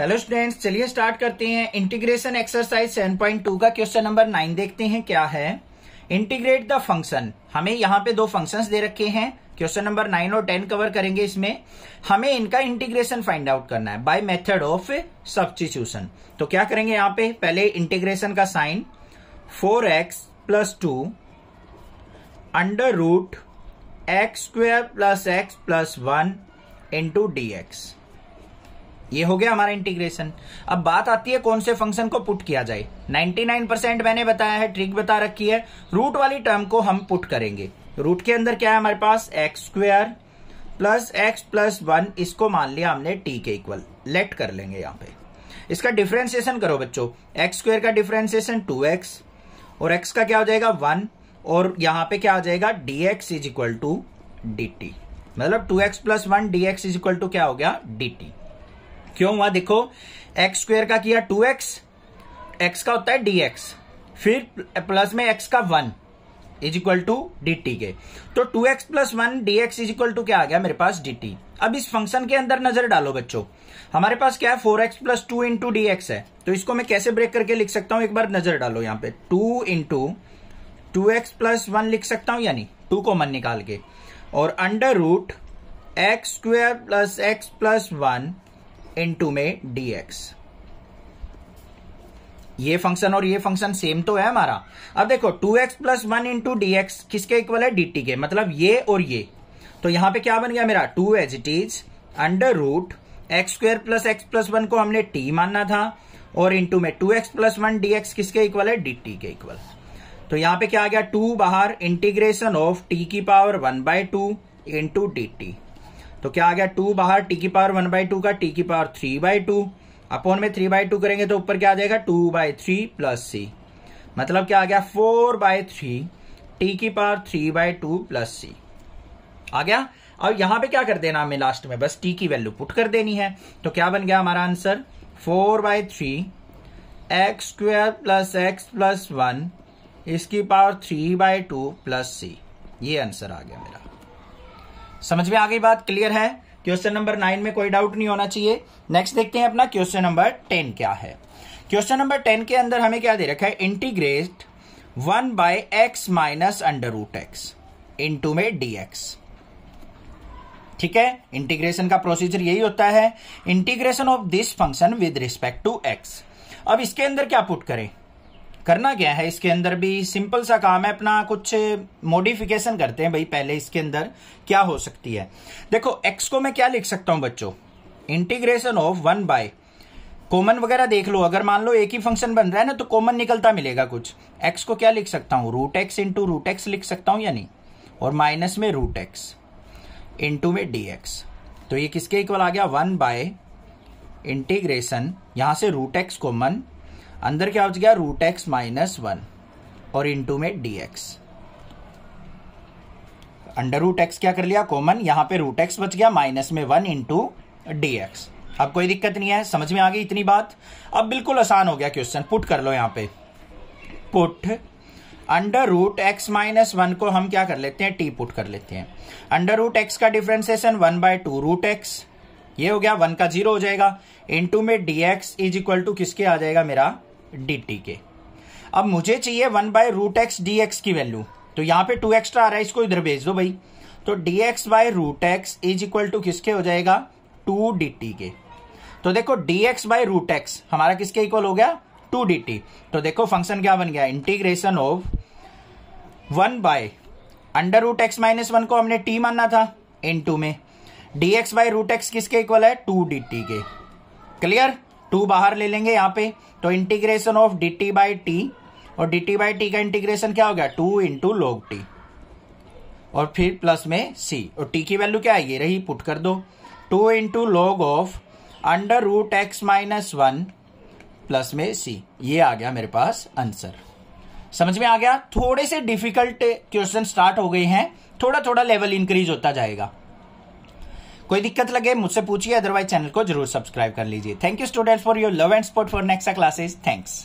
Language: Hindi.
हेलो स्टूडेंट्स चलिए स्टार्ट करते हैं इंटीग्रेशन एक्सरसाइज 7.2 का क्वेश्चन नंबर नाइन देखते हैं क्या है इंटीग्रेट द फंक्शन हमें यहाँ पे दो फंक्शंस दे रखे हैं क्वेश्चन नंबर नाइन और टेन कवर करेंगे इसमें हमें इनका इंटीग्रेशन फाइंड आउट करना है बाय मेथड ऑफ सब्सटीट्यूशन तो क्या करेंगे यहाँ पे पहले इंटीग्रेशन का sign four x plus two under root x square plus x plus one into d x ये हो गया हमारा इंटीग्रेशन अब बात आती है कौन से फंक्शन को पुट किया जाए 99% मैंने बताया है ट्रिक बता रखी है रूट वाली टर्म को हम पुट करेंगे रूट के अंदर क्या है हमारे पास x square plus x plus one इसको मान लिया हमने टी के इक्वल लेट कर लेंगे यहां पे इसका डिफ्रेंसिएशन करो बच्चों एक्स स्क्वेयर का डिफ्रेंसिएशन टू एक्स और एक्स का क्या हो जाएगा वन और यहां पे क्या हो जाएगा d x is equal to d t मतलब two x plus one d x is equal to क्या हो गया डी टी क्यों हुआ देखो एक्स स्क्वेयर का किया टू एक्स एक्स का होता है डी एक्स फिर प्लस में एक्स का one is equal to d t के तो two x plus one d x is equal to क्या आ गया मेरे पास डी टी अब इस फंक्शन के अंदर नजर डालो बच्चों हमारे पास क्या है four x plus two into d x है तो इसको मैं कैसे ब्रेक करके लिख सकता हूं एक बार नजर डालो यहां पे two into two x plus one लिख सकता हूं यानी टू को मन निकाल के और under root x square plus x plus one into में dx ये फंक्शन और ये फंक्शन सेम तो है हमारा अब देखो two x plus one into d किसके इक्वल है dt के मतलब ये और ये तो यहां पे क्या बन गया मेरा two as it is under root x square plus x plus one को हमने टी मानना था और इंटू में two x plus one d किसके इक्वल है dt के इक्वल तो यहां पे क्या आ गया टू बाहर इंटीग्रेशन ऑफ टी की power one by two into d t तो क्या आ गया टू बाहर टी की पावर वन बाई टू का टी की power three by two upon में थ्री बाई टू करेंगे तो ऊपर क्या आ जाएगा two by three plus c मतलब क्या आ गया फोर बाई थ्री टी की power three by two plus c आ गया अब यहां पे क्या कर देना हमें लास्ट में बस टी की वैल्यू पुट कर देनी है तो क्या बन गया हमारा answer four by three x square plus x plus one इसकी power three by two plus c ये आंसर आ गया मेरा समझ में आ गई बात क्लियर है क्वेश्चन नंबर नाइन में कोई डाउट नहीं होना चाहिए नेक्स्ट देखते हैं अपना क्वेश्चन नंबर टेन क्या है क्वेश्चन नंबर टेन के अंदर हमें क्या दे रखा है integrate one by x minus under root x into में डी एक्स ठीक है इंटीग्रेशन का प्रोसीजर यही होता है integration of this function with respect to x अब इसके अंदर क्या पुट करें करना क्या है इसके अंदर भी सिंपल सा काम है अपना कुछ मॉडिफिकेशन करते हैं भाई पहले इसके अंदर क्या हो सकती है देखो एक्स को मैं क्या लिख सकता हूं बच्चों integration of one by common वगैरह देख लो अगर मान लो एक ही फंक्शन बन रहा है ना तो कॉमन निकलता मिलेगा कुछ एक्स को क्या लिख सकता हूँ root x into root x लिख सकता हूं या नहीं और माइनस में रूट एक्स इंटू में डी एक्स तो ये किसके इक्वल आ गया वन बाय इंटीग्रेशन यहां से रूट एक्स कॉमन अंदर क्या हो गया रूट एक्स माइनस वन और इंटू में d x under root x क्या कर लिया कॉमन यहां पे रूट एक्स बच गया माइनस में वन इंटू डी एक्स अब कोई दिक्कत नहीं है समझ में आ गई इतनी बात अब बिल्कुल आसान हो गया क्वेश्चन पुट कर लो यहां पे put under root x minus one को हम क्या कर लेते हैं टी पुट कर लेते हैं अंडर रूट एक्स का differentiation one by two root x ये हो गया वन का जीरो हो जाएगा इंटू में d x is equal to किसके आ जाएगा मेरा डी के अब मुझे चाहिए one by root x d x की वैल्यू तो यहां पे टू एक्स्ट्रा आ रहा है इसको इधर भेज दो भाई तो d x by root x is equal to किसके हो जाएगा टू डी के तो देखो d x by root x हमारा किसके इक्वल हो गया टू डी तो देखो फंक्शन क्या बन गया integration of one by under root x minus one को हमने टी मानना था इन टू में d x by root x किसके इक्वल है टू डी टी के क्लियर टू बाहर ले लेंगे यहाँ पे तो integration of d t by t और डी टी बाई टी का इंटीग्रेशन क्या हो गया टू इंटू लोग टी और फिर प्लस में सी और टी की वैल्यू क्या आई ये रही पुट कर दो two into log of under root x minus one plus में सी ये आ गया मेरे पास आंसर समझ में आ गया थोड़े से डिफिकल्ट क्वेश्चन स्टार्ट हो गए हैं थोड़ा थोड़ा लेवल इंक्रीज होता जाएगा कोई दिक्कत लगे मुझसे पूछिए अदरवाइज चैनल को जरूर सब्सक्राइब कर लीजिए thank you students for your love and support for next classes thanks